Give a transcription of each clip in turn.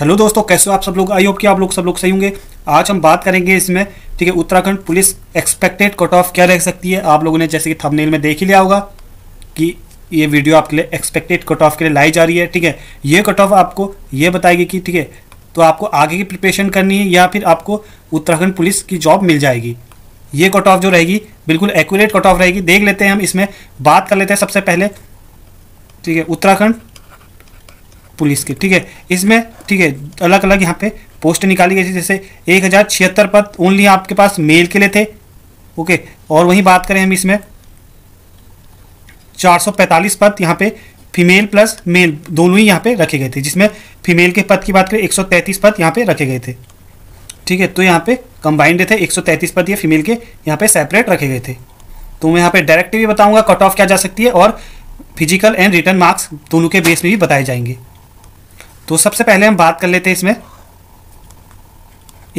hello दोस्तों कैसे हो आप सब लोग आई होप कि आप लोग सब लोग सही होंगे आज हम बात करेंगे इसमें ठीक है Uttarakhand police expected cut off क्या रह सकती है आप लोगों ने जैसे कि थंबनेल में देख ही लिया होगा कि ये वीडियो आपके लिए एक्सपेक्टेड कट ऑफ के लिए लाई जा रही है ठीक है ये कट ऑफ आपको ये बताएगी कि ठीक है तो आपको आगे की प्रिपरेशन करनी है या फिर आपको उत्तराखंड पुलिस की जॉब मिल जाएगी ये कट ऑफ जो रहेगी बिल्कुल एक्यूरेट कट ऑफ रहेगी देख लेते हैं हम इसमें बात कर लेते हैं सबसे पहले ठीक है उत्तराखंड पुलिस के ठीक है इसमें ठीक है अलग अलग यहाँ पे पोस्ट निकाली गई थी जैसे एक हज़ार छिहत्तर पद ओनली आपके पास मेल के लिए थे ओके और वहीं बात करें हम इसमें 445 पद यहाँ पे फीमेल प्लस मेल दोनों ही यहाँ पे रखे गए थे जिसमें फीमेल के पद की बात करें 133 पद यहाँ पे रखे गए थे ठीक है तो यहाँ पे कंबाइंड थे 133 पद ये फीमेल के यहाँ पे सेपरेट रखे गए थे तो मैं यहाँ पे डायरेक्ट भी बताऊंगा कट ऑफ क्या जा सकती है और फिजिकल एंड रिटर्न मार्क्स दोनों के बेस में भी बताए जाएंगे तो सबसे पहले हम बात कर लेते हैं इसमें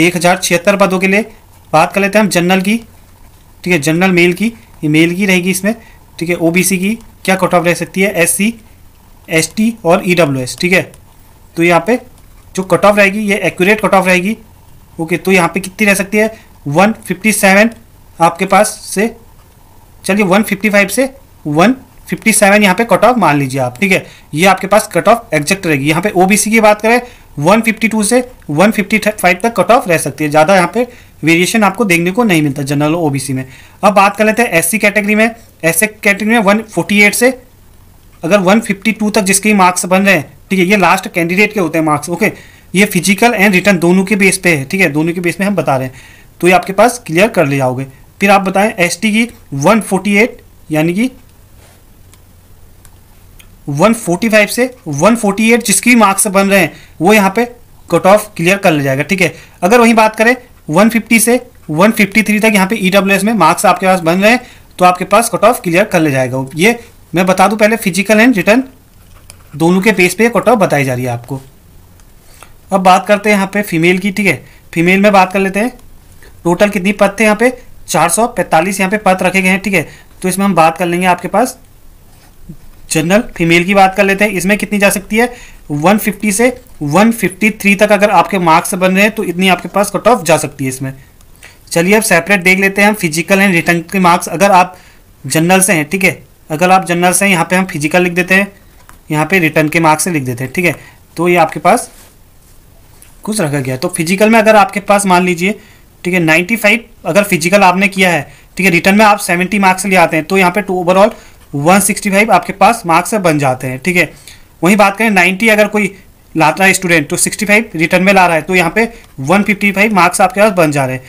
एक हज़ार छिहत्तर पदों के लिए बात कर लेते हैं हम जनरल की ठीक है जनरल मेल की ये मेल की रहेगी इसमें ठीक है ओबीसी की क्या कट ऑफ रह सकती है एस सी और ई e ठीक है तो यहाँ पे जो कट ऑफ रहेगी ये एक्यूरेट कट ऑफ रहेगी ओके तो यहाँ पे कितनी रह सकती है 157 आपके पास से चलिए 155 से वन फिफ्टी सेवन यहाँ पे कट ऑफ मान लीजिए आप ठीक है ये आपके पास कट ऑफ एग्जैक्ट रहेगी यहाँ पे ओबीसी की बात करें 152 से 155 तक कट ऑफ रह सकती है ज़्यादा यहाँ पे वेरिएशन आपको देखने को नहीं मिलता जनरल ओबीसी में अब बात कर लेते हैं एस कैटेगरी में एस कैटेगरी में वन से अगर वन तक जिसके मार्क्स बन रहे हैं ठीक है ये लास्ट कैंडिडेट के होते हैं मार्क्स ओके ये फिजिकल एंड रिटर्न दोनों के बेस पे है ठीक है दोनों के बेस में हम बता रहे हैं तो ये आपके पास क्लियर कर ले जाओगे फिर आप बताएं एस की 148 यानी कि 145 से 148 जिसकी मार्क्स बन रहे हैं वो यहाँ पे कट ऑफ क्लियर कर लिया जाएगा ठीक है अगर वहीं बात करें 150 से 153 तक यहाँ पे ई e में मार्क्स आपके पास बन रहे हैं तो आपके पास कट ऑफ क्लियर कर लिया जाएगा ये मैं बता दूँ पहले फिजिकल एंड रिटर्न दोनों के बेस पे कट ऑफ बताई जा रही है आपको अब बात करते हैं यहाँ पे फीमेल की ठीक है फीमेल में बात कर लेते हैं टोटल कितनी पद थे यहाँ पे 445 यहाँ पे पद रखे गए हैं ठीक है तो इसमें हम बात कर लेंगे आपके पास जनरल फीमेल की बात कर लेते हैं इसमें कितनी जा सकती है 150 से 153 तक अगर आपके मार्क्स बन रहे हैं तो इतनी आपके पास कट ऑफ जा सकती है इसमें चलिए अब सेपरेट देख लेते हैं हम फिजिकल एंड रिटर्न के मार्क्स अगर आप जनरल से हैं ठीक है अगर आप जनरल से हैं यहाँ पे हम फिजिकल लिख देते हैं यहाँ पे रिटर्न के मार्क्स लिख देते हैं ठीक है तो ये आपके पास कुछ रखा गया तो फिजिकल में अगर आपके पास मान लीजिए ठीक है नाइन्टी फाइव अगर फिजिकल आपने किया है ठीक है रिटर्न में आप सेवेंटी मार्क्स ले आते हैं तो यहाँ पे टू ओवरऑल 165 आपके पास मार्क्स बन जाते हैं ठीक है वहीं बात करें 90 अगर कोई लाता है स्टूडेंट तो 65 रिटर्न में ला रहा है तो यहाँ पे 155 मार्क्स आपके पास बन जा रहे हैं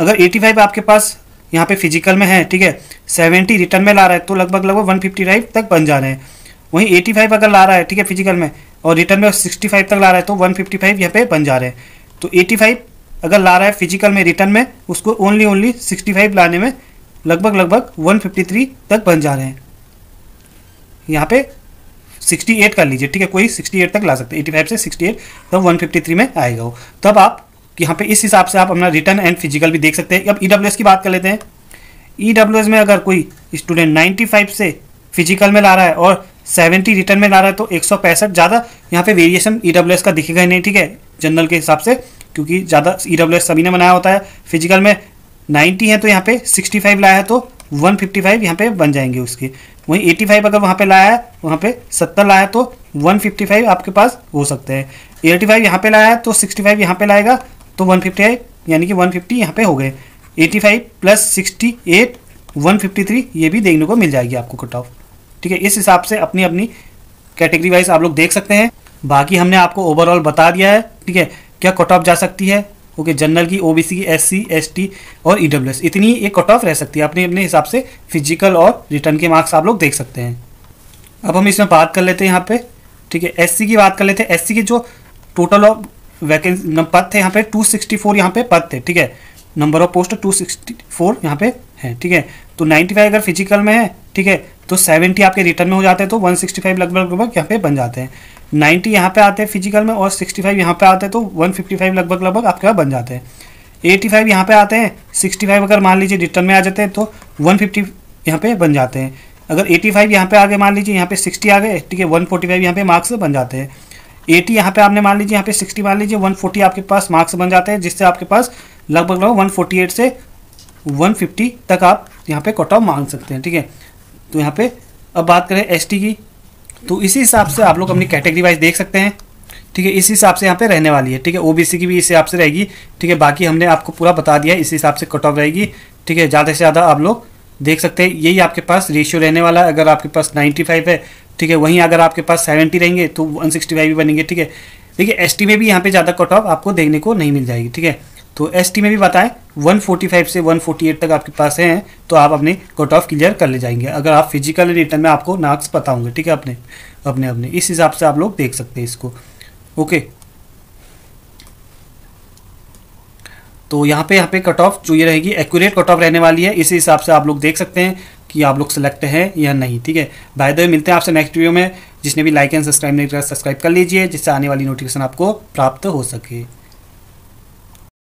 अगर 85 आपके पास यहाँ पे फिजिकल में है ठीक है 70 रिटर्न में ला रहा है तो लगभग लगभग फाइव तक बन जा रहे हैं वहीं फाइव अगर ला रहा है ठीक है फिजिकल में और रिटर्न में फाइव तक ला रहा है तो वन फिफ्टी यहाँ पे बन जा रहे हैं तो फाइव अगर ला रहा है फिजिकल में रिटर्न में उसको ओनली ओनली फाइव लाने में लगभग लगभग 153 तक बन जा रहे हैं यहाँ पे 68 कर लीजिए ठीक है कोई 68 तक ला सकते हैं 85 से 68 तब 153 में आएगा वो तब आप यहाँ पे इस हिसाब से आप अपना रिटर्न एंड फिजिकल भी देख सकते हैं अब ई e की बात कर लेते हैं ई e में अगर कोई स्टूडेंट नाइन्टी से फिजिकल में ला रहा है और 70 रिटर्न में ला रहा है तो एक ज़्यादा यहाँ पे वेरिएशन ई e का दिखेगा ही नहीं ठीक है जनरल के हिसाब से क्योंकि ज़्यादा ई सभी ने बनाया होता है फिजिकल में 90 है तो यहाँ पे 65 लाया है तो 155 फिफ्टी यहाँ पे बन जाएंगे उसके वहीं 85 अगर वहाँ पे लाया है वहाँ पे 70 लाया है तो 155 आपके पास हो सकते हैं 85 फाइव यहाँ पे लाया है तो 65 फाइव यहाँ पे लाएगा तो फिफ्टी यानी कि 150 फिफ्टी यहाँ पर हो गए 85 फाइव प्लस सिक्सटी एट ये भी देखने को मिल जाएगी आपको कट ऑफ ठीक है इस हिसाब से अपनी अपनी कैटेगरी वाइज आप लोग देख सकते हैं बाकी हमने आपको ओवरऑल बता दिया है ठीक है क्या कट ऑफ जा सकती है ओके जनरल की ओबीसी की एससी एसटी और ईडब्ल्यूएस e इतनी एक कट ऑफ रह सकती है अपने अपने हिसाब से फिजिकल और रिटर्न के मार्क्स आप लोग देख सकते हैं अब हम इसमें बात कर लेते हैं यहाँ पे ठीक है एससी की बात कर लेते हैं एससी के जो टोटल ऑफ वैकेंसी पद थे यहाँ पे 264 सिक्सटी फोर यहाँ पे पद थे ठीक है number of post 264 sixty four यहाँ पे है ठीक है तो 95 अगर फिजिकल में है ठीक है तो सेवेंटी आपके रिटर्न में हो जाते हैं तो वन सिक्सटी फाइव लगभग लगभग यहाँ पे बन जाते हैं नाइन्टी यहाँ पे आते हैं फिजिकल में और सिक्सटी फाइव यहाँ पे आते हैं तो वन फिफ्टी फाइव लगभग लगभग आपके पास बन जाते हैं एटी फाइव यहाँ पे आते हैं सिक्सटी फाइव अगर मान लीजिए रिटर्न में आ जाते हैं तो वन फिफ्टी यहाँ पे बन जाते हैं अगर एटी फाइव यहाँ पे आगे मान लीजिए यहाँ पे सिक्सटी आ गए ठीक है वन फोर्टी फाइव यहाँ पे मार्क्स बन जाते हैं एटी यहाँ पे आपने मान लीजिए यहाँ पे सिक्सटी मान लीजिए वन फोर्टी आपके पास मार्क्स बन जाते हैं जिससे आपके पास लगभग लगभग वन फोर्टी एट से वन फिफ्टी तक आप यहाँ पे कट ऑफ मांग सकते हैं ठीक है तो यहाँ पे अब बात करें एस की तो इसी हिसाब से आप लोग अपनी कैटेगरी वाइज देख सकते हैं ठीक है इसी हिसाब से यहाँ पे रहने वाली है ठीक है ओबीसी की भी इस हिसाब से रहेगी ठीक है बाकी हमने आपको पूरा बता दिया इसी हिसाब से कट ऑफ रहेगी ठीक है ज़्यादा से ज़्यादा आप लोग देख सकते हैं यही आपके पास रेशियो रहने वाला है अगर आपके पास नाइन्टी है ठीक है वहीं अगर आपके पास सेवेंटी रहेंगे तो वन भी बनेंगे ठीक है देखिए एस में भी यहाँ पर ज़्यादा कट ऑफ आपको देखने को नहीं मिल जाएगी ठीक है तो एस में भी बताएं 145 से 148 तक आपके पास हैं तो आप अपने कट ऑफ क्लियर कर ले जाएंगे अगर आप फिजिकल रिटर्न में आपको मार्क्स पता होंगे ठीक है अपने अपने अपने इस हिसाब से आप लोग देख सकते हैं इसको ओके तो यहाँ पे यहाँ पे कट ऑफ जो ये रहेगी एक्यूरेट कट ऑफ रहने वाली है इसी हिसाब से आप लोग देख सकते हैं कि आप लोग सेलेक्ट हैं या नहीं ठीक है बाय द वे मिलते हैं आपसे नेक्स्ट वीडियो में जिसने भी लाइक एंड सब्सक्राइब नहीं किया सब्सक्राइब कर लीजिए जिससे आने वाली नोटिफिकेशन आपको प्राप्त हो सके